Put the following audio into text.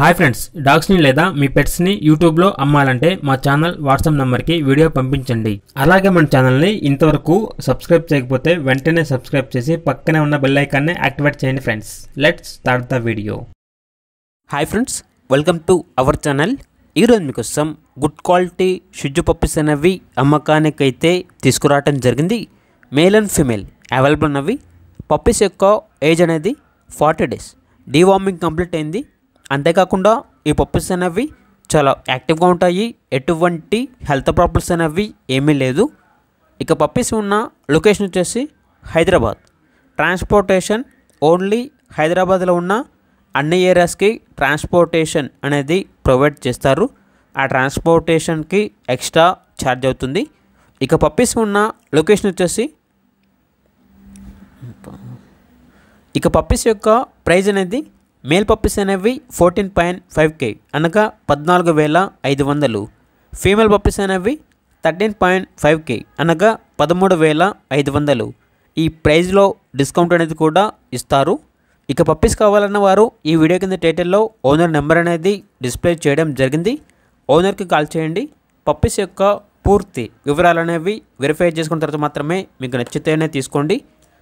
hi friends డాగ్స్ని లేదా మీ పెట్స్ని యూట్యూబ్లో అమ్మాలంటే మా ఛానల్ వాట్సాప్ నెంబర్కి వీడియో పంపించండి అలాగే మన ఛానల్ని ఇంతవరకు సబ్స్క్రైబ్ చేయకపోతే వెంటనే సబ్స్క్రైబ్ చేసి పక్కనే ఉన్న బెల్ ఐకాన్ని యాక్టివేట్ చేయండి friends let's start the video hi friends welcome to our channel ఈరోజు మీకోసం గుడ్ క్వాలిటీ షుజ్జు పప్పుస్ అనేవి అమ్మకానికైతే తీసుకురావటం జరిగింది మేల్ అండ్ ఫీమేల్ అవైలబుల్ ఉన్నవి పప్పీస్ యొక్క ఏజ్ అనేది ఫార్టీ డేస్ డీవార్మింగ్ కంప్లీట్ అయింది అంతేకాకుండా ఈ పప్పుస్ అనేవి చాలా యాక్టివ్గా ఉంటాయి ఎటువంటి హెల్త్ ప్రాబ్లమ్స్ అనేవి ఏమీ లేదు ఇక పప్పీస్ ఉన్న లొకేషన్ వచ్చేసి హైదరాబాద్ ట్రాన్స్పోర్టేషన్ ఓన్లీ హైదరాబాద్లో ఉన్న అన్ని ఏరియాస్కి ట్రాన్స్పోర్టేషన్ అనేది ప్రొవైడ్ చేస్తారు ఆ ట్రాన్స్పోర్టేషన్కి ఎక్స్ట్రా ఛార్జ్ అవుతుంది ఇక పప్పీస్ ఉన్న లొకేషన్ వచ్చేసి ఇక పప్పీస్ యొక్క ప్రైజ్ అనేది మేల్ పప్పీస్ అనేవి ఫోర్టీన్ పాయింట్ ఫైవ్ కే అనగా పద్నాలుగు వేల ఐదు వందలు ఫీమేల్ పప్పీస్ అనేవి థర్టీన్ పాయింట్ ఫైవ్ కే అనగా పదమూడు వేల ఐదు వందలు ఈ ప్రైజ్లో డిస్కౌంట్ అనేది కూడా ఇస్తారు ఇక పప్పీస్ కావాలన్న వారు ఈ వీడియో కింద టైటిల్లో ఓనర్ నెంబర్ అనేది డిస్ప్లే చేయడం జరిగింది ఓనర్కి కాల్ చేయండి పప్పీస్ యొక్క పూర్తి వివరాలు అనేవి వెరిఫై చేసుకున్న తర్వాత మాత్రమే మీకు నచ్చితేనే తీసుకోండి